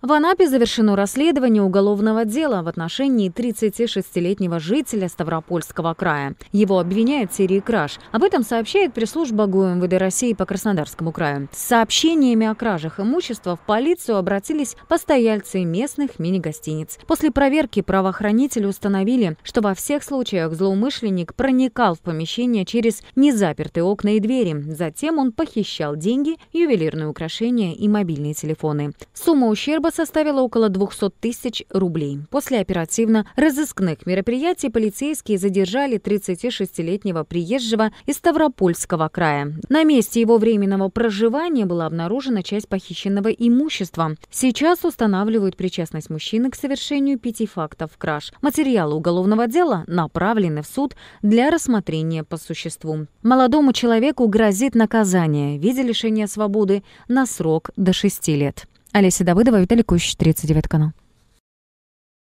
В Анапе завершено расследование уголовного дела в отношении 36-летнего жителя Ставропольского края. Его обвиняют в серии краж. Об этом сообщает пресс-служба ГУМВД России по Краснодарскому краю. С сообщениями о кражах имущества в полицию обратились постояльцы местных мини-гостиниц. После проверки правоохранители установили, что во всех случаях злоумышленник проникал в помещение через незапертые окна и двери. Затем он похищал деньги, ювелирные украшения и мобильные телефоны. Сумма ущерба Ущерба составила около 200 тысяч рублей. После оперативно-розыскных мероприятий полицейские задержали 36-летнего приезжего из Ставропольского края. На месте его временного проживания была обнаружена часть похищенного имущества. Сейчас устанавливают причастность мужчины к совершению пяти фактов краж. Материалы уголовного дела направлены в суд для рассмотрения по существу. Молодому человеку грозит наказание в виде лишения свободы на срок до 6 лет. Олеся Давыдова, Виталий Кущ, 39 канал.